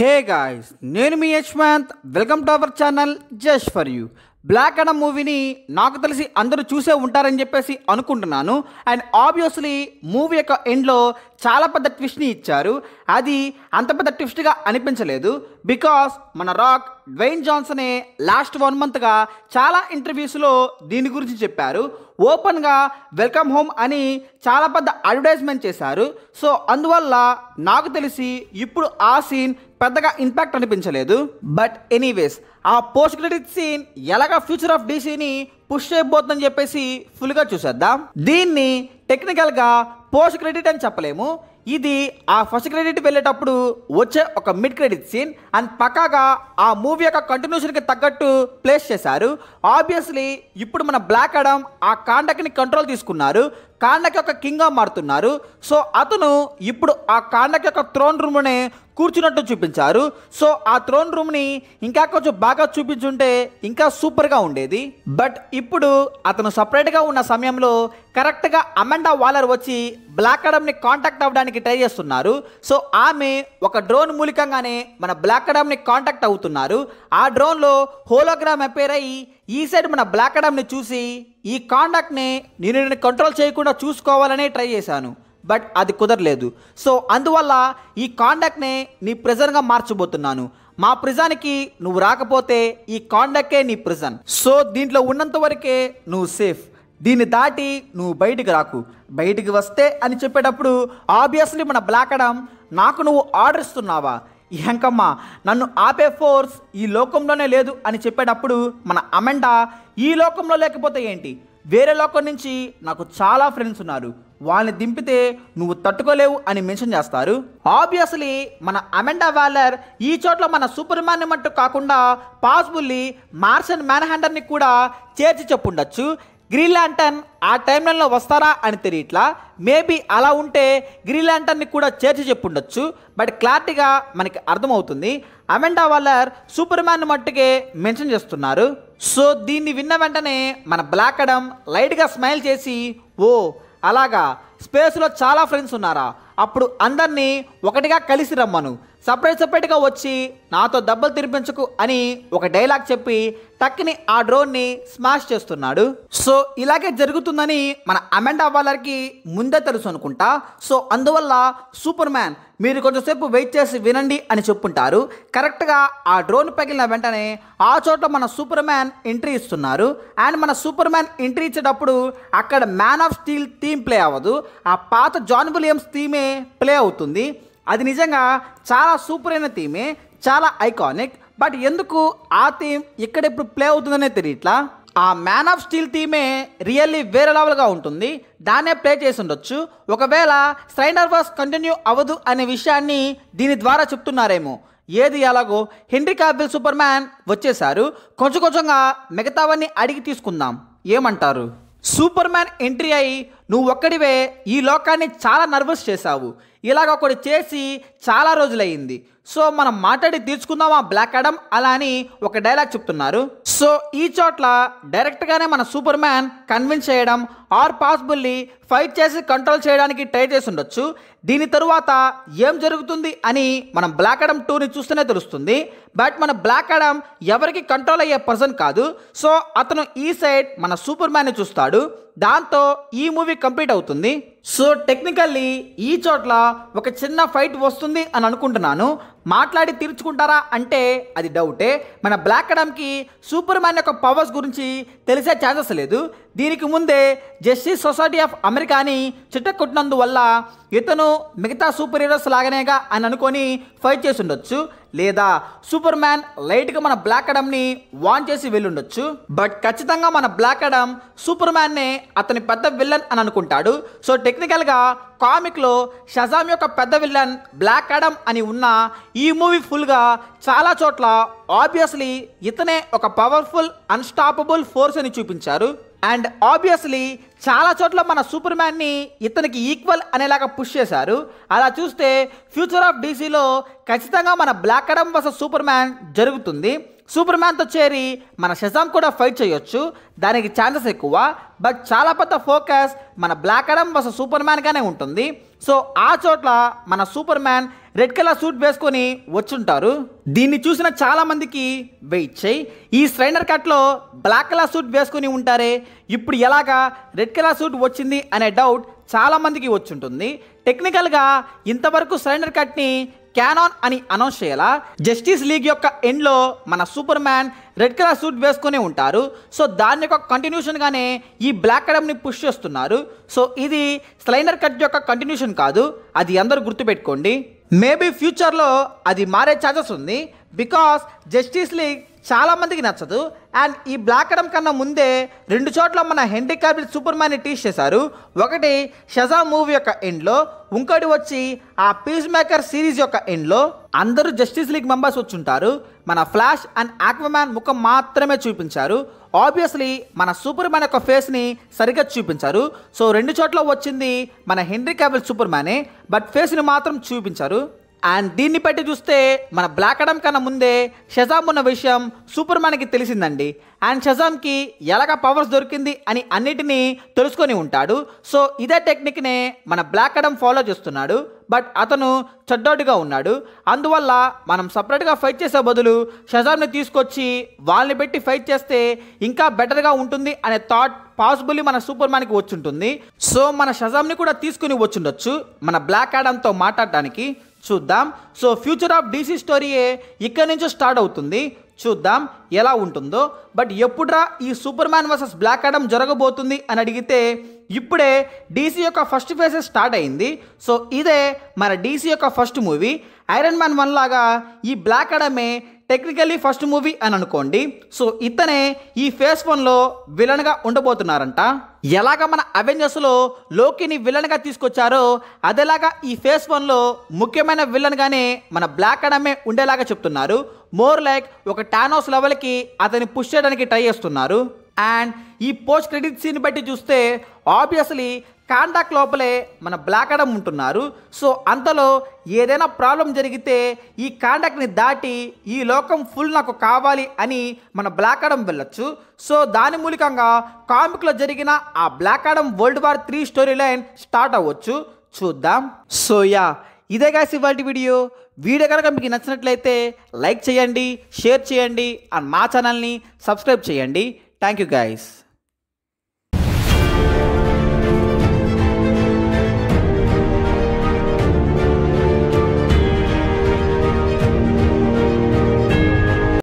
హే guys నేను మీ Yashwanth welcome to our channel just for you Black అండ్ మూవీని నాకు తెలిసి అందరూ చూసే ఉంటారని చెప్పేసి అనుకుంటున్నాను అండ్ ఆబ్వియస్లీ మూవీ యొక్క ఎండ్లో చాలా పెద్ద ట్విస్ట్ని ఇచ్చారు అది అంత పెద్ద ట్విస్ట్గా అనిపించలేదు బికాస్ మన రాక్ డ్వెయిన్ జాన్సనే లాస్ట్ వన్ మంత్గా చాలా ఇంటర్వ్యూస్లో దీని గురించి చెప్పారు ఓపెన్గా వెల్కమ్ హోమ్ అని చాలా పెద్ద అడ్వర్టైజ్మెంట్ చేశారు సో అందువల్ల నాకు తెలిసి ఇప్పుడు ఆ సీన్ పెద్దగా ఇంపాక్ట్ అనిపించలేదు బట్ ఎనీవేస్ ఆ పోస్ట్ క్రెడిట్ సీన్ ఎలాగ ఫ్యూచర్ ఆఫ్ డీసీని పుష్ చేయబోతుందని చెప్పేసి ఫుల్గా చూసేద్దాం దీన్ని టెక్నికల్గా పోస్ట్ క్రెడిట్ అని చెప్పలేము ఇది ఆ ఫస్ట్ క్రెడిట్ వెళ్ళేటప్పుడు వచ్చే ఒక మిడ్ క్రెడిట్ సీన్ అండ్ పక్కాగా ఆ మూవీ యొక్క కంటిన్యూషన్కి తగ్గట్టు ప్లేస్ చేశారు ఆబ్వియస్లీ ఇప్పుడు మన బ్లాక్ అడమ్ ఆ కాండక్ట్ని కంట్రోల్ తీసుకున్నారు కాండకి ఒక కింగ్గా మారుతున్నారు సో అతను ఇప్పుడు ఆ కాండకి ఒక త్రోన్ రూమ్నే కూర్చున్నట్టు చూపించారు సో ఆ త్రోన్ రూమ్ని ఇంకా కొంచెం బాగా చూపించుంటే ఇంకా సూపర్గా ఉండేది బట్ ఇప్పుడు అతను సపరేట్గా ఉన్న సమయంలో కరెక్ట్గా అమెండా వాలర్ వచ్చి బ్లాక్ అడమ్ని కాంటాక్ట్ అవ్వడానికి ట్రై చేస్తున్నారు సో ఆమె ఒక డ్రోన్ మూలికంగానే మన బ్లాక్ అడమ్ని కాంటాక్ట్ అవుతున్నారు ఆ డ్రోన్లో హోలోగ్రామ్ అపేర్ అయ్యి ఈ సైడ్ మన బ్లాక్ అడమ్ని చూసి ఈ కాండక్ట్ని నేను నేను కంట్రోల్ చేయకుండా చూసుకోవాలనే ట్రై చేశాను బట్ అది కుదరలేదు సో అందువల్ల ఈ కాండక్ట్ని నీ ప్రెజర్గా మార్చబోతున్నాను మా ప్రిజానికి నువ్వు రాకపోతే ఈ కాండక్టే నీ ప్రిజన్ సో దీంట్లో ఉన్నంత వరకే నువ్వు సేఫ్ దీన్ని దాటి నువ్వు బయటికి రాకు బయటికి వస్తే అని చెప్పేటప్పుడు ఆబ్వియస్లీ మన బ్లాక్ అడం నాకు నువ్వు ఆర్డర్ ఇస్తున్నావా ఏంకమ్మ నన్ను ఆపే ఫోర్స్ ఈ లోకంలోనే లేదు అని చెప్పేటప్పుడు మన అమెండా ఈ లోకంలో లేకపోతే ఏంటి వేరే లోకం నుంచి నాకు చాలా ఫ్రెండ్స్ ఉన్నారు వాళ్ళని దింపితే నువ్వు తట్టుకోలేవు అని మెన్షన్ చేస్తారు ఆబ్వియస్లీ మన అమెండా వాలర్ ఈ చోట్ల మన సూపర్ మ్యాన్ మట్టు కాకుండా పాసిబుల్లీ మార్షన్ మ్యాన్ హ్యాండర్ని కూడా చేర్చి చెప్పుండొచ్చు గ్రీన్ ల్యాంటర్న్ ఆ టైంలైన్లో వస్తారా అని తెలియట్లా మేబీ అలా ఉంటే గ్రీన్ ల్యాంటర్ని కూడా చేర్చి చెప్పుండొచ్చు బట్ క్లారిటీగా మనకి అర్థమవుతుంది అమెండా వాలర్ సూపర్ మ్యాన్ మట్టుకే మెన్షన్ చేస్తున్నారు సో దీన్ని విన్న వెంటనే మన బ్లాక్ అడమ్ లైట్గా స్మైల్ చేసి ఓ అలాగా స్పేస్లో చాలా ఫ్రెండ్స్ ఉన్నారా అప్పుడు అందరినీ ఒకటిగా కలిసి రమ్మను సపరేట్ సపరేట్గా వచ్చి నాతో దెబ్బలు తినిపించకు అని ఒక డైలాగ్ చెప్పి టక్ని ఆ డ్రోన్ని స్మాష్ చేస్తున్నాడు సో ఇలాగే జరుగుతుందని మన అమెండా వాళ్ళకి ముందే తెలుసు అనుకుంటా సో అందువల్ల సూపర్ మ్యాన్ మీరు కొంచెంసేపు వెయిట్ చేసి వినండి అని చెప్పుంటారు కరెక్ట్గా ఆ డ్రోన్ పగిలిన వెంటనే ఆ చోట మన సూపర్ మ్యాన్ ఎంట్రీ ఇస్తున్నారు అండ్ మన సూపర్ మ్యాన్ ఎంట్రీ ఇచ్చేటప్పుడు అక్కడ man of steel theme play అవ్వదు ఆ పాత జాన్ విలియమ్స్ థీమే ప్లే అవుతుంది అది నిజంగా చాలా సూపర్ అయిన థీమే చాలా ఐకానిక్ బట్ ఎందుకు ఆ థీమ్ ఇక్కడ ఇప్పుడు ప్లే అవుతుందనే తెలియట్లా ఆ మ్యాన్ ఆఫ్ స్టీల్ థీమే రియల్లీ వేరే లెవెల్గా ఉంటుంది దాన్నే ప్లే చేసి ఉండొచ్చు ఒకవేళ స్ట్రైనర్ వాస్ కంటిన్యూ అవ్వదు అనే విషయాన్ని దీని ద్వారా చెప్తున్నారేమో ఏది ఎలాగో హెన్రీ కాబిల్ సూపర్ మ్యాన్ వచ్చేసారు కొంచెం కొంచెంగా మిగతావన్నీ అడిగి తీసుకుందాం ఏమంటారు సూపర్ మ్యాన్ ఎంట్రీ అయి నువ్వు ఒక్కడివే ఈ లోకాన్ని చాలా నర్వస్ చేశావు ఇలాగ ఒకడు చేసి చాలా రోజులయ్యింది సో మనం మాట్లాడి తీర్చుకుందామా బ్లాక్ అడమ్ అలా అని ఒక డైలాగ్ చెప్తున్నారు సో ఈ చోట్ల డైరెక్ట్గానే మన సూపర్ మ్యాన్ కన్విన్స్ చేయడం ఆర్ పాసిబుల్లీ ఫైట్ చేసి కంట్రోల్ చేయడానికి ట్రై చేసి ఉండొచ్చు దీని తరువాత ఏం జరుగుతుంది అని మనం బ్లాక్ అడమ్ టూని చూస్తేనే తెలుస్తుంది బట్ మన బ్లాక్ అడమ్ ఎవరికి కంట్రోల్ అయ్యే పర్సన్ కాదు సో అతను ఈ సైడ్ మన సూపర్ మ్యాన్ చూస్తాడు దాంతో ఈ మూవీ కంప్లీట్ అవుతుంది సో టెక్నికల్లీ ఈ చోట్ల ఒక చిన్న ఫైట్ వస్తుంది అని అనుకుంటున్నాను మాట్లాడి తీర్చుకుంటారా అంటే అది డౌటే మన బ్లాక్ అడమ్కి సూపర్ మ్యాన్ యొక్క పవర్స్ గురించి తెలిసే ఛాన్సెస్ లేదు దీనికి ముందే జస్టిస్ సొసైటీ ఆఫ్ అమెరికాని చిట్టకొట్టినందువల్ల ఇతను మిగతా సూపర్ హీరోస్ లాగానేగా అని అనుకొని ఫైట్ చేసి ఉండొచ్చు లేదా సూపర్ మ్యాన్ లైట్గా మన బ్లాక్ అడమ్ని వాన్ చేసి వెళ్ళుండొచ్చు బట్ ఖచ్చితంగా మన బ్లాక్ అడమ్ సూపర్ మ్యాన్నే అతని పెద్ద విల్లన్ అని అనుకుంటాడు సో టెక్నికల్గా కామిక్లో షజామ్ యొక్క పెద్ద విల్లన్ బ్లాక్ అడమ్ అని ఉన్న ఈ మూవీ ఫుల్గా చాలా చోట్ల ఆబ్వియస్లీ ఇతనే ఒక పవర్ఫుల్ అన్స్టాపబుల్ ఫోర్స్ అని చూపించారు అండ్ ఆబ్వియస్లీ చాలా చోట్ల మన సూపర్ మ్యాన్ని ఇతనికి ఈక్వల్ అనేలాగా పుష్ చేశారు అలా చూస్తే ఫ్యూచర్ ఆఫ్ డీసీలో ఖచ్చితంగా మన Black Adam versus Superman జరుగుతుంది సూపర్ మ్యాన్తో చేరి మన షజామ్ కూడా ఫైట్ చేయొచ్చు దానికి ఛాన్సెస్ ఎక్కువ బట్ చాలా పెద్ద ఫోకస్ మన బ్లాక్ అడమ్ వస సూపర్ మ్యాన్గానే ఉంటుంది సో ఆ చోట్ల మన Superman red colour suit వేసుకొని వచ్చుంటారు దీన్ని చూసిన చాలామందికి వెయిట్ చేయి ఈ స్ట్రైనర్ కట్లో బ్లాక్ కలర్ సూట్ వేసుకొని ఉంటారే ఇప్పుడు ఎలాగా రెడ్ కలర్ సూట్ వచ్చింది అనే డౌట్ చాలామందికి వచ్చుంటుంది టెక్నికల్గా ఇంతవరకు సరెండర్ కట్ని క్యానాన్ అని అనౌన్స్ చేయాలా జస్టిస్ లీగ్ యొక్క ఎండ్లో మన Superman red colour suit వేసుకునే ఉంటారు సో దాని యొక్క కంటిన్యూషన్గానే ఈ బ్లాక్ అడమ్ని పుష్ చేస్తున్నారు సో ఇది స్లైనర్ కట్ యొక్క కంటిన్యూషన్ కాదు అది అందరూ గుర్తుపెట్టుకోండి మేబీ ఫ్యూచర్లో అది మారే ఛాన్సెస్ ఉంది బికాస్ జస్టిస్ లీగ్ చాలామందికి నచ్చదు అండ్ ఈ బ్లాక్ అడమ్ కన్నా ముందే రెండు చోట్ల మన హెన్రీ క్యాబిల్ సూపర్ మ్యాన్ని టీస్ చేశారు ఒకటి షజా మూవీ యొక్క ఎండ్లో ఇంకోటి వచ్చి ఆ పీస్ మేకర్ సిరీస్ యొక్క ఎండ్లో అందరూ జస్టిస్ లీగ్ మెంబర్స్ వచ్చుంటారు మన ఫ్లాష్ అండ్ ఆక్వమ్యాన్ ముఖం మాత్రమే చూపించారు ఆబ్వియస్లీ మన సూపర్ మ్యాన్ యొక్క ఫేస్ని సరిగ్గా చూపించారు సో రెండు చోట్ల వచ్చింది మన హెన్రీ క్యాబిల్ సూపర్ మ్యానే బట్ ఫేస్ని మాత్రం చూపించారు అండ్ దీన్ని బట్టి చూస్తే మన బ్లాక్ అడమ్ కన్నా ముందే షజామ్ ఉన్న విషయం సూపర్ మ్యాన్కి తెలిసిందండి అండ్ షజామ్కి ఎలాగ పవర్స్ దొరికింది అని అన్నిటినీ తెలుసుకొని ఉంటాడు సో ఇదే టెక్నిక్నే మన బ్లాక్ అడమ్ ఫాలో చేస్తున్నాడు బట్ అతను చెడ్డోడుగా ఉన్నాడు అందువల్ల మనం సపరేట్గా ఫైట్ చేసే బదులు షజామ్ని తీసుకొచ్చి వాళ్ళని పెట్టి ఫైట్ చేస్తే ఇంకా బెటర్గా ఉంటుంది అనే థాట్ పాసిబుల్లీ మన సూపర్ మ్యాన్కి వచ్చుంటుంది సో మన షజామ్ని కూడా తీసుకుని వచ్చుండొచ్చు మన బ్లాక్ అడమ్తో మాట్లాడడానికి చూద్దాం సో ఫ్యూచర్ ఆఫ్ డీసీ స్టోరీయే ఇక్కడ నుంచి స్టార్ట్ అవుతుంది చూద్దాం ఎలా ఉంటుందో బట్ ఎప్పుడ్రా ఈ Superman versus Black Adam జరగబోతుంది అని అడిగితే ఇప్పుడే డీసీ యొక్క ఫస్ట్ ఫేజ్ స్టార్ట్ అయింది సో ఇదే మన డీసీ యొక్క first movie Iron Man one లాగా ఈ బ్లాక్ ఆడమే టెక్నికల్లీ ఫస్ట్ మూవీ అని అనుకోండి సో ఇతనే ఈ ఫేస్ వన్లో విలన్గా ఉండబోతున్నారంట ఎలాగ మన అవెంజర్స్లో లోకిని విలన్గా తీసుకొచ్చారో అదేలాగా ఈ ఫేస్ వన్లో ముఖ్యమైన విలన్గానే మన బ్లాక్ అడమే ఉండేలాగా చెప్తున్నారు మోర్ లైక్ ఒక టానోస్ లెవెల్కి అతన్ని పుష్ చేయడానికి ట్రై చేస్తున్నారు అండ్ ఈ పోస్ట్ క్రెడిట్ సీన్ బట్టి చూస్తే ఆబ్వియస్లీ కాంటాక్ట్ లోపలే మన బ్లాక్ అడమ్ ఉంటున్నారు సో అంతలో ఏదైనా ప్రాబ్లం జరిగితే ఈ కాంటాక్ట్ని దాటి ఈ లోకం ఫుల్ నాకు కావాలి అని మన బ్లాక్ అడమ్ వెళ్ళొచ్చు సో దాని మూలికంగా కామిక్లో జరిగిన ఆ Black Adam World War Three storyline start అవ్వచ్చు చూద్దాం సో యా ఇదే కాసి ఇవాళ వీడియో వీడియో కనుక మీకు నచ్చినట్లయితే లైక్ చేయండి షేర్ చేయండి అండ్ మా ఛానల్ని సబ్స్క్రైబ్ చేయండి థ్యాంక్ యూ గాయస్